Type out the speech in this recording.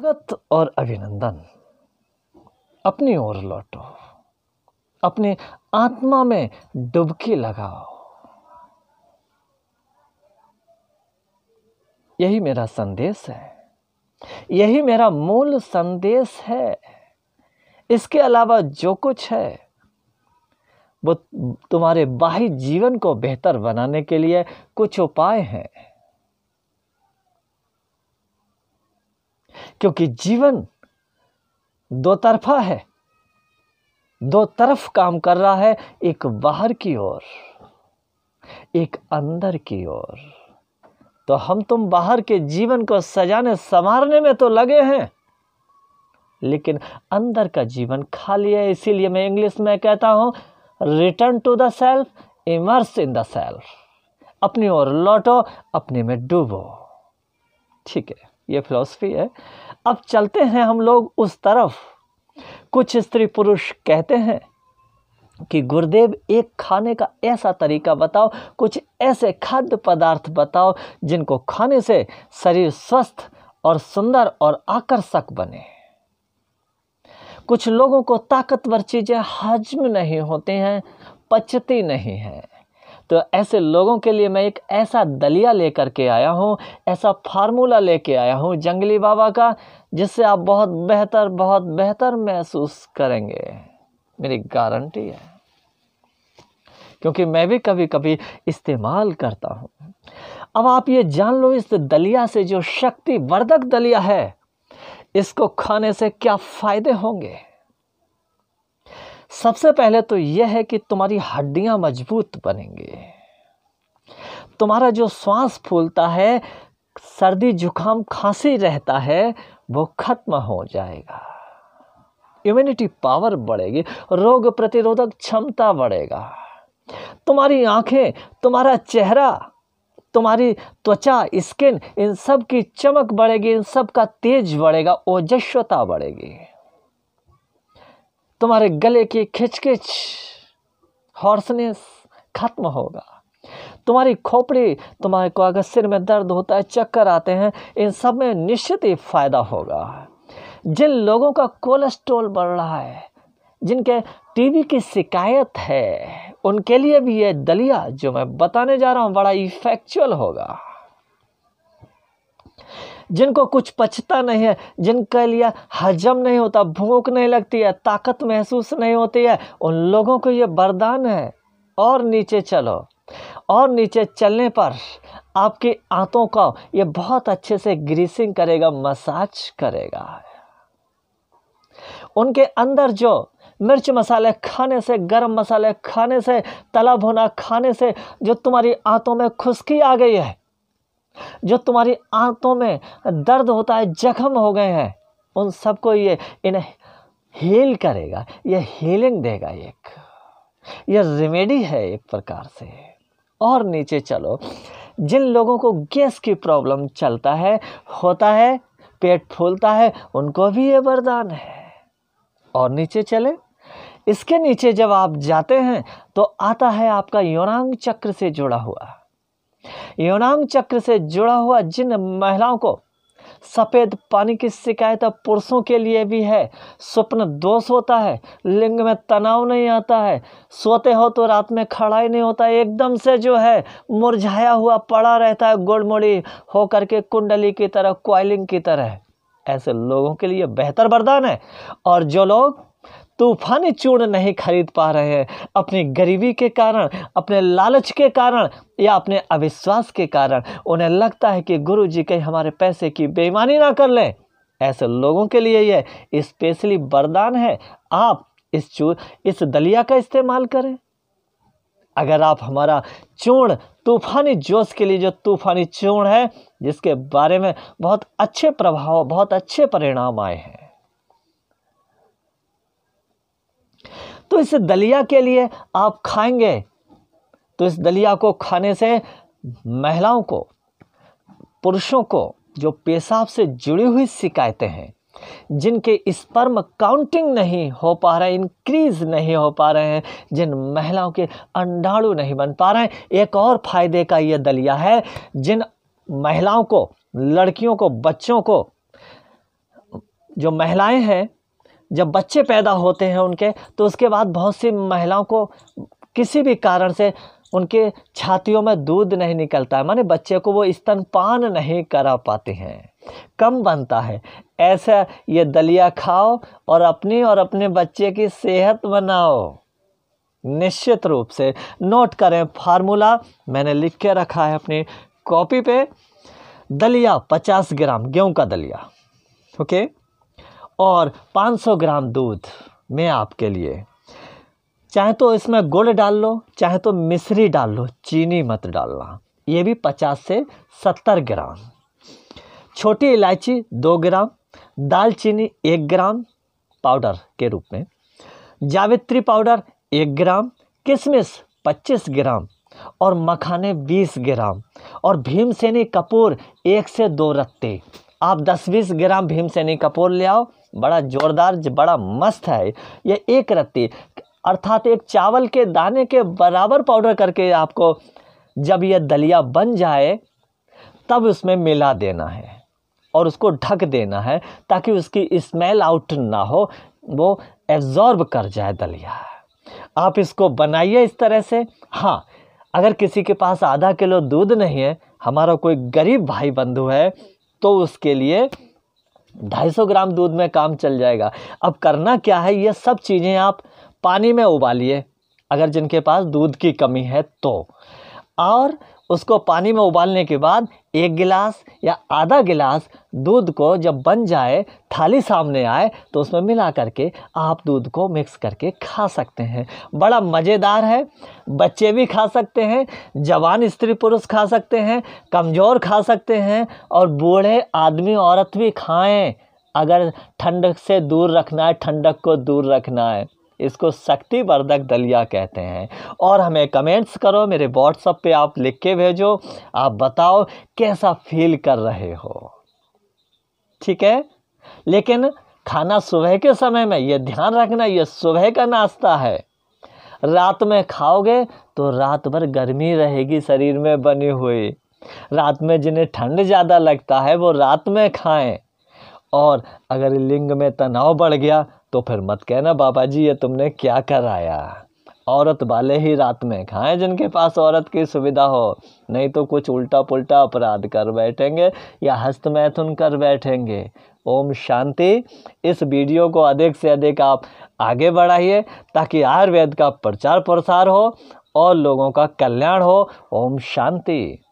स्वागत और अभिनंदन अपनी ओर लौटो अपने आत्मा में डुबकी लगाओ यही मेरा संदेश है यही मेरा मूल संदेश है इसके अलावा जो कुछ है वो तुम्हारे बाह्य जीवन को बेहतर बनाने के लिए कुछ उपाय हैं क्योंकि जीवन दो तरफा है दो तरफ काम कर रहा है एक बाहर की ओर एक अंदर की ओर तो हम तुम बाहर के जीवन को सजाने संवारने में तो लगे हैं लेकिन अंदर का जीवन खाली है इसीलिए मैं इंग्लिश में कहता हूं return to the self immerse in the self अपनी ओर लौटो अपने में डूबो ठीक है ये फिलॉसफी है अब चलते हैं हम लोग उस तरफ कुछ स्त्री पुरुष कहते हैं कि गुरुदेव एक खाने का ऐसा तरीका बताओ कुछ ऐसे खाद्य पदार्थ बताओ जिनको खाने से शरीर स्वस्थ और सुंदर और आकर्षक बने कुछ लोगों को ताकतवर चीज़ें हजम नहीं होती हैं पचती नहीं हैं तो ऐसे लोगों के लिए मैं एक ऐसा दलिया लेकर के आया हूँ ऐसा फार्मूला लेके आया हूँ जंगली बाबा का जिससे आप बहुत बेहतर बहुत बेहतर महसूस करेंगे मेरी गारंटी है क्योंकि मैं भी कभी कभी इस्तेमाल करता हूँ अब आप ये जान लो इस दलिया से जो शक्तिवर्धक दलिया है इसको खाने से क्या फ़ायदे होंगे सबसे पहले तो यह है कि तुम्हारी हड्डियां मजबूत बनेंगे तुम्हारा जो श्वास फूलता है सर्दी जुकाम खांसी रहता है वो खत्म हो जाएगा इम्यूनिटी पावर बढ़ेगी रोग प्रतिरोधक क्षमता बढ़ेगा तुम्हारी आंखें तुम्हारा चेहरा तुम्हारी त्वचा स्किन इन सब की चमक बढ़ेगी इन सब का तेज बढ़ेगा ओजस्वता बढ़ेगी तुम्हारे गले की खिचखिच हॉर्सनेस खत्म होगा तुम्हारी खोपड़ी तुम्हारे को अगर सिर में दर्द होता है चक्कर आते हैं इन सब में निश्चित ही फायदा होगा जिन लोगों का कोलेस्ट्रोल बढ़ रहा है जिनके टीबी की शिकायत है उनके लिए भी यह दलिया जो मैं बताने जा रहा हूँ बड़ा इफेक्चुअल होगा जिनको कुछ पचता नहीं है जिनके लिए हजम नहीं होता भूख नहीं लगती है ताकत महसूस नहीं होती है उन लोगों को ये वरदान है और नीचे चलो और नीचे चलने पर आपकी आंतों का ये बहुत अच्छे से ग्रीसिंग करेगा मसाज करेगा उनके अंदर जो मिर्च मसाले खाने से गरम मसाले खाने से तला भुना खाने से जो तुम्हारी आंतों में खुशकी आ गई है जो तुम्हारी आंतों में दर्द होता है जख्म हो गए हैं उन सबको ये इन्हें हील करेगा ये हीलिंग देगा एक ये रेमेडी है एक प्रकार से और नीचे चलो जिन लोगों को गैस की प्रॉब्लम चलता है होता है पेट फूलता है उनको भी ये वरदान है और नीचे चले इसके नीचे जब आप जाते हैं तो आता है आपका यौनांग चक्र से जुड़ा हुआ योनांग चक्र से जुड़ा हुआ जिन महिलाओं को सफ़ेद पानी की शिकायत पुरुषों के लिए भी है स्वप्न दोष होता है लिंग में तनाव नहीं आता है सोते हो तो रात में खड़ा ही नहीं होता एकदम से जो है मुरझाया हुआ पड़ा रहता है गुड़मुड़ी होकर के कुंडली की तरह क्वाइलिंग की तरह ऐसे लोगों के लिए बेहतर वरदान है और जो लोग तूफानी चूर्ण नहीं खरीद पा रहे हैं अपनी गरीबी के कारण अपने लालच के कारण या अपने अविश्वास के कारण उन्हें लगता है कि गुरु जी कहीं हमारे पैसे की बेईमानी ना कर लें ऐसे लोगों के लिए यह स्पेशली वरदान है आप इस चूर इस दलिया का इस्तेमाल करें अगर आप हमारा चूर्ण तूफानी जोश के लिए जो तूफानी चूर्ण है जिसके बारे में बहुत अच्छे प्रभाव बहुत अच्छे परिणाम आए हैं तो इस दलिया के लिए आप खाएंगे तो इस दलिया को खाने से महिलाओं को पुरुषों को जो पेशाब से जुड़ी हुई शिकायतें हैं जिनके स्पर्म काउंटिंग नहीं हो पा रहे इंक्रीज नहीं हो पा रहे हैं जिन महिलाओं के अंडाणु नहीं बन पा रहे हैं एक और फायदे का ये दलिया है जिन महिलाओं को लड़कियों को बच्चों को जो महिलाएं हैं जब बच्चे पैदा होते हैं उनके तो उसके बाद बहुत सी महिलाओं को किसी भी कारण से उनके छातियों में दूध नहीं निकलता है माने बच्चे को वो स्तनपान नहीं करा पाते हैं कम बनता है ऐसा ये दलिया खाओ और अपनी और अपने बच्चे की सेहत बनाओ निश्चित रूप से नोट करें फार्मूला मैंने लिख के रखा है अपनी कॉपी पे दलिया पचास ग्राम गेहूं का दलिया ओके okay? और 500 ग्राम दूध मैं आपके लिए चाहे तो इसमें गुड़ डाल लो चाहे तो मिश्री डाल लो चीनी मत डालना ये भी 50 से 70 ग्राम छोटी इलायची 2 ग्राम दालचीनी 1 ग्राम पाउडर के रूप में जावित्री पाउडर 1 ग्राम किशमिश 25 ग्राम और मखाने 20 ग्राम और भीमसेनी कपूर एक से दो रत्ते आप दस बीस ग्राम भीमसेनी कपूर ले आओ बड़ा जोरदार बड़ा मस्त है ये एक रत्ती अर्थात एक चावल के दाने के बराबर पाउडर करके आपको जब यह दलिया बन जाए तब उसमें मिला देना है और उसको ढक देना है ताकि उसकी स्मेल आउट ना हो वो एब्जॉर्ब कर जाए दलिया आप इसको बनाइए इस तरह से हाँ अगर किसी के पास आधा किलो दूध नहीं है हमारा कोई गरीब भाई बंधु है तो उसके लिए 250 ग्राम दूध में काम चल जाएगा अब करना क्या है ये सब चीज़ें आप पानी में उबालिए अगर जिनके पास दूध की कमी है तो और उसको पानी में उबालने के बाद एक गिलास या आधा गिलास दूध को जब बन जाए थाली सामने आए तो उसमें मिला करके आप दूध को मिक्स करके खा सकते हैं बड़ा मज़ेदार है बच्चे भी खा सकते हैं जवान स्त्री पुरुष खा सकते हैं कमज़ोर खा सकते हैं और बूढ़े आदमी औरत भी खाएं अगर ठंडक से दूर रखना है ठंडक को दूर रखना है इसको शक्तिवर्धक दलिया कहते हैं और हमें कमेंट्स करो मेरे व्हाट्सअप पे आप लिख के भेजो आप बताओ कैसा फील कर रहे हो ठीक है लेकिन खाना सुबह के समय में ये ध्यान रखना ये सुबह का नाश्ता है रात में खाओगे तो रात भर गर्मी रहेगी शरीर में बनी हुई रात में जिन्हें ठंड ज़्यादा लगता है वो रात में खाएं और अगर लिंग में तनाव बढ़ गया तो फिर मत कहना बाबा जी ये तुमने क्या कराया औरत वाले ही रात में खाएं जिनके पास औरत की सुविधा हो नहीं तो कुछ उल्टा पुल्टा अपराध कर बैठेंगे या हस्त मैथुन कर बैठेंगे ओम शांति इस वीडियो को अधिक से अधिक आप आगे बढ़ाइए ताकि आयुर्वेद का प्रचार प्रसार हो और लोगों का कल्याण हो ओम शांति